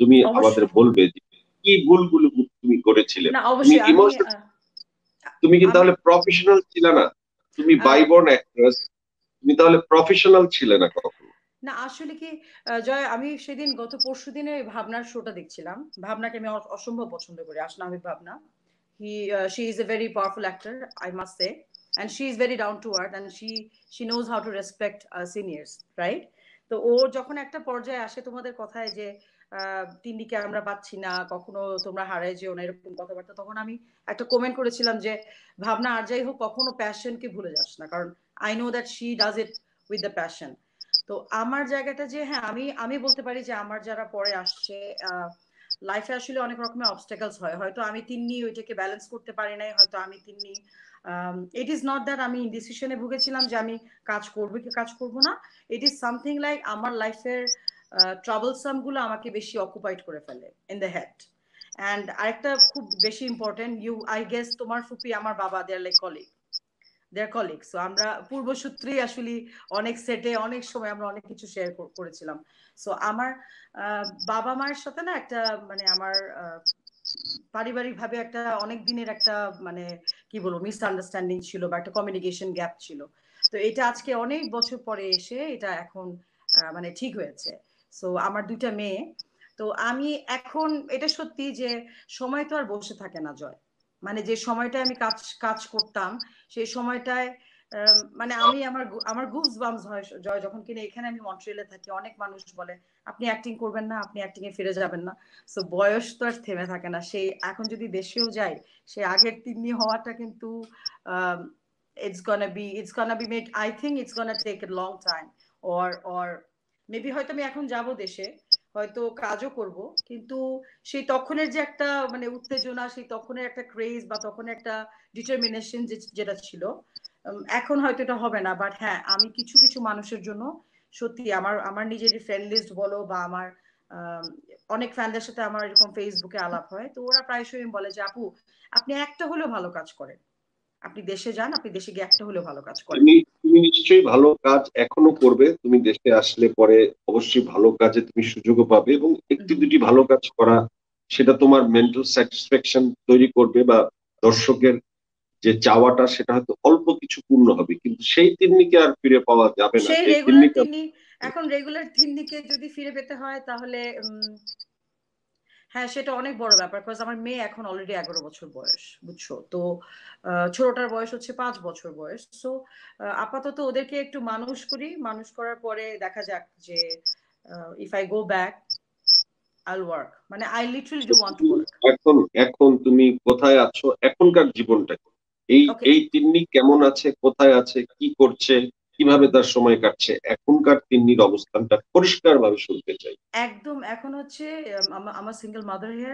তুমি আমাদের বলবে কি ভুলগুলো তুমি করেছিলে তুমি কিন্তু তাহলে প্রফেশনাল ছিলে না তুমি বাইবর্ন অ্যাক্ট্রেস তুমি তাহলে প্রফেশনাল ছিলে না কখনো না আসলে কি জয় আমি সেদিন গত পরশু দিনে ভাবনার শোটা দেখছিলাম ভাবনাকে আমি অসম্ভব পছন্দ করি আসলে আমি ভাবনা he she is a very powerful actor I must say and she is very down to earth and she she knows how to respect seniors right তো ও যখন একটা পর্যায়ে আসে তোমাদের কথায় যে আহ তিন্ডিকে আমরা পাচ্ছি না কখনো তোমরা হারাই যেও না এরকম কথাবার্তা তখন আমি একটা কমেন্ট করেছিলাম যে ভাবনা আর যাই হোক কখনো প্যাশনকে ভুলে যাস না কারণ I know that she does it with the passion তো আমার জায়গাটা যে হ্যাঁ আমি আমি বলতে পারি যে আমার যারা পরে আসছে লাইফে আসলে অনেক রকমের অবস্টেকলস হয় হয়তো আমি তিন্নি ওইটাকে ব্যালেন্স করতে পারি নাই হয়তো আমি Tinni it is not that আমি ডিসিশনে ভুগেছিলাম যে আমি কাজ করবো কি কাজ করব না ইট ইজ সামথিং লাইক আমার লাইফের ট্রাবলসাম গুলো আমাকে বেশি অকুপাইড করে ফেলে ইন দ্য হেড অ্যান্ড আরেকটা খুব বেশি ইম্পর্টেন্ট ইউ আই গেস তোমার ফুপি আমার বাবা they're like colleague they're colleague so আমরা পূর্বসূত্রে আসলে অনেক সেটে অনেক সময় আমরা অনেক কিছু শেয়ার করেছিলাম সো আমার বাবা মায়ের সাথে না একটা মানে আমার পারিবারিকভাবে একটা অনেক দিনের একটা মানে কি বলবো মিসআন্ডারস্ট্যান্ডিং ছিল বা একটা কমিউনিকেশন গ্যাপ ছিল তো এটা আজকে অনেক বছর পরে এসে এটা এখন মানে ঠিক হয়েছে সো আমার দুইটা মেয়ে তো আমি এখন এটা সত্যি যে সময় তো আর বসে থাকে না জয় মানে যে সময়টা আমি কাজ কাজ করতাম সেই সময়টায় মানে আমি আমার আমার গুবস বামস হয় জয় যখন কিনা এখানে আমি মন্ট্রিয়ালে থাকি অনেক মানুষ বলে আপনি অ্যাক্টিং করবেন না আপনি অ্যাক্টিং এ ফিরে যাবেন না সো বয়স তো আর থেমে থাকে না সেই এখন যদি দেশেও যাই সেই আগের তিনি হওয়াটা কিন্তু it's gonna be it's gonna be make I think it's gonna take a long time or or maybe হয়তো আমি এখন যাব দেশে হয়তো কাজও করব কিন্তু সেই তখনের যে একটা মানে উত্তেজনা সেই তখনের একটা ক্রেজ বা তখন একটা ডিটারমিনেশন যেটা ছিল এখন হয়তো এটা হবে না বাট হ্যাঁ আমি কিছু কিছু মানুষের জন্য সত্যি আমার আমার নিজের ফ্রেন্ড লিস্ট বলো বা আমার অনেক ফ্যানদের সাথে আমার এরকম ফেসবুকে আলাপ হয় তো ওরা প্রায়শই বলে যে আপু আপনি একটা হলেও ভালো কাজ করেন আপনি দেশে যান আপনি দেশে গিয়ে একটা হলেও ভালো কাজ করেন তুমি নিশ্চয়ই ভালো কাজ এখনো করবে তুমি দেশে আসলে পরে অবশ্যই ভালো কাজে তুমি সুযোগও পাবে এবং একটি দুটি ভালো কাজ করা সেটা তোমার মেন্টাল স্যাটিসফ্যাকশন তৈরি করবে বা দর্শকের যে চাওয়াটা সেটা হয়তো অল্প কিছু পূর্ণ হবে কিন্তু সেই তিন্নিকে আর ফিরে পাওয়া যাবে না এখন রেগুলার তিন্নিকে যদি ফিরে পেতে হয় তাহলে হ্যাঁ সেটা অনেক বড় ব্যাপার বিকজ আমার মেয়ে এখন অলরেডি এগারো বছর বয়স বুঝছো তো ছোটটার বয়স হচ্ছে পাঁচ বছর বয়স সো আপাতত ওদেরকে একটু মানুষ করি মানুষ করার পরে দেখা যাক যে if I go back I'll work মানে I literally do want to work এখন এখন তুমি কোথায় আছো এখনকার জীবনটা এই এই তিন্নি কেমন আছে কোথায় আছে কি করছে কিভাবে তার সময় কাটছে এখনকার তিন্নির অবস্থানটা পরিষ্কার ভাবে শুনতে চাই একদম এখন হচ্ছে আমার সিঙ্গেল মাদার হেয়ার